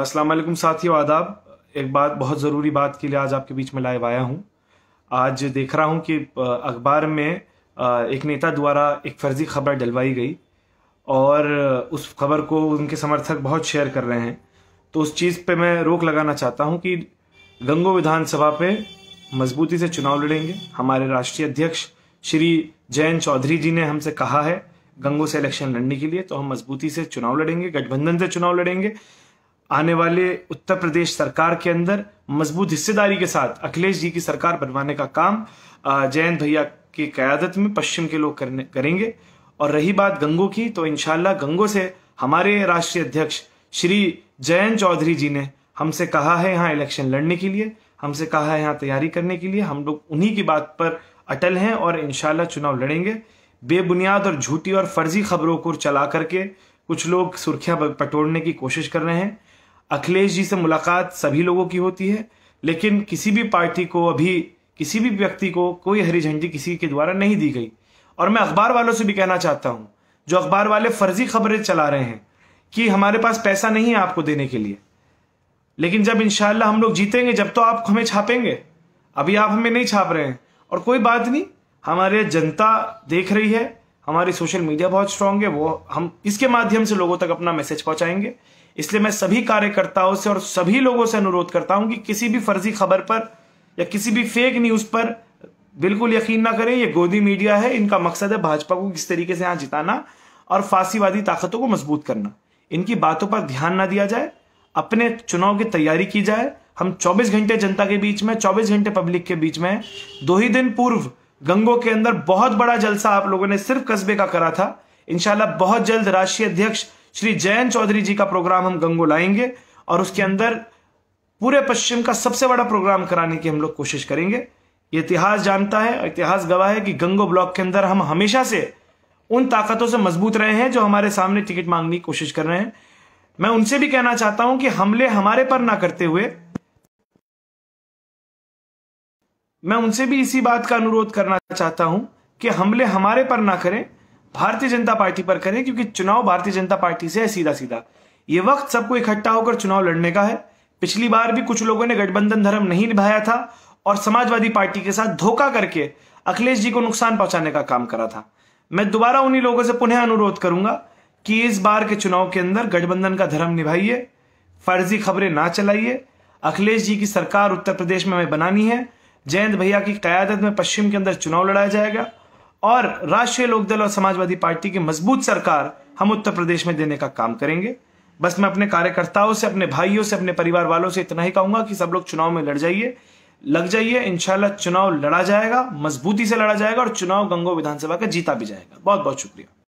असलम साथियों आदाब एक बात बहुत ज़रूरी बात के लिए आज आपके बीच में लाइव आया हूँ आज देख रहा हूँ कि अखबार में एक नेता द्वारा एक फर्जी खबर डलवाई गई और उस खबर को उनके समर्थक बहुत शेयर कर रहे हैं तो उस चीज़ पे मैं रोक लगाना चाहता हूँ कि गंगो विधानसभा पे मजबूती से चुनाव लड़ेंगे हमारे राष्ट्रीय अध्यक्ष श्री जयंत चौधरी जी ने हमसे कहा है गंगो से इलेक्शन लड़ने के लिए तो हम मजबूती से चुनाव लड़ेंगे गठबंधन से चुनाव लड़ेंगे आने वाले उत्तर प्रदेश सरकार के अंदर मजबूत हिस्सेदारी के साथ अखिलेश जी की सरकार बनवाने का काम जयंत भैया की क्यादत में पश्चिम के लोग करने करेंगे और रही बात गंगो की तो इनशाला गंगो से हमारे राष्ट्रीय अध्यक्ष श्री जयंत चौधरी जी ने हमसे कहा है यहाँ इलेक्शन लड़ने के लिए हमसे कहा है यहाँ तैयारी करने के लिए हम लोग उन्हीं की बात पर अटल हैं और इनशाला चुनाव लड़ेंगे बेबुनियाद और झूठी और फर्जी खबरों को चला करके कुछ लोग सुर्खियां पटोड़ने की कोशिश कर रहे हैं अखिलेश जी से मुलाकात सभी लोगों की होती है लेकिन किसी भी पार्टी को अभी किसी भी व्यक्ति को कोई हरी झंडी किसी के द्वारा नहीं दी गई और मैं अखबार वालों से भी कहना चाहता हूं जो अखबार वाले फर्जी खबरें चला रहे हैं कि हमारे पास पैसा नहीं है आपको देने के लिए लेकिन जब इनशाला हम लोग जीतेंगे जब तो आप हमें छापेंगे अभी आप हमें नहीं छाप रहे हैं और कोई बात नहीं हमारे जनता देख रही है हमारी सोशल मीडिया बहुत स्ट्रांग है वो हम इसके माध्यम से लोगों तक अपना मैसेज पहुंचाएंगे इसलिए मैं सभी कार्यकर्ताओं से और सभी लोगों से अनुरोध करता हूं कि किसी भी फर्जी खबर पर या किसी भी फेक न्यूज पर बिल्कुल यकीन ना करें ये गोदी मीडिया है इनका मकसद है भाजपा को किस तरीके से यहां जिताना और फांसीवादी ताकतों को मजबूत करना इनकी बातों पर ध्यान ना दिया जाए अपने चुनाव की तैयारी की जाए हम 24 घंटे जनता के बीच में 24 घंटे पब्लिक के बीच में दो ही दिन पूर्व गंगो के अंदर बहुत बड़ा जलसा आप लोगों ने सिर्फ कस्बे का करा था इनशाला बहुत जल्द राष्ट्रीय अध्यक्ष श्री जयंत चौधरी जी का प्रोग्राम हम गंगो लाएंगे और उसके अंदर पूरे पश्चिम का सबसे बड़ा प्रोग्राम कराने की हम लोग कोशिश करेंगे ये इतिहास जानता है इतिहास गवाह है कि गंगो ब्लॉक के अंदर हम हमेशा से उन ताकतों से मजबूत रहे हैं जो हमारे सामने टिकट मांगने की कोशिश कर रहे हैं मैं उनसे भी कहना चाहता हूं कि हमले हमारे पर ना करते हुए मैं उनसे भी इसी बात का अनुरोध करना चाहता हूं कि हमले हमारे पर ना करें भारतीय जनता पार्टी पर करें क्योंकि चुनाव भारतीय जनता पार्टी से है सीधा सीधा ये वक्त सबको इकट्ठा होकर चुनाव लड़ने का है पिछली बार भी कुछ लोगों ने गठबंधन धर्म नहीं निभाया था और समाजवादी पार्टी के साथ धोखा करके अखिलेश जी को नुकसान पहुंचाने का काम करा था मैं दोबारा उन्हीं लोगों से पुनः अनुरोध करूंगा कि इस बार के चुनाव के अंदर गठबंधन का धर्म निभाइए फर्जी खबरें ना चलाइए अखिलेश जी की सरकार उत्तर प्रदेश में हमें बनानी है जयंत भैया की क्यादत में पश्चिम के अंदर चुनाव लड़ाया जाएगा और राष्ट्रीय लोकदल और समाजवादी पार्टी की मजबूत सरकार हम उत्तर प्रदेश में देने का काम करेंगे बस मैं अपने कार्यकर्ताओं से अपने भाइयों से अपने परिवार वालों से इतना ही कहूंगा कि सब लोग चुनाव में लड़ जाइए लग जाइए इंशाला चुनाव लड़ा जाएगा मजबूती से लड़ा जाएगा और चुनाव गंगो विधानसभा का जीता भी जाएगा बहुत बहुत शुक्रिया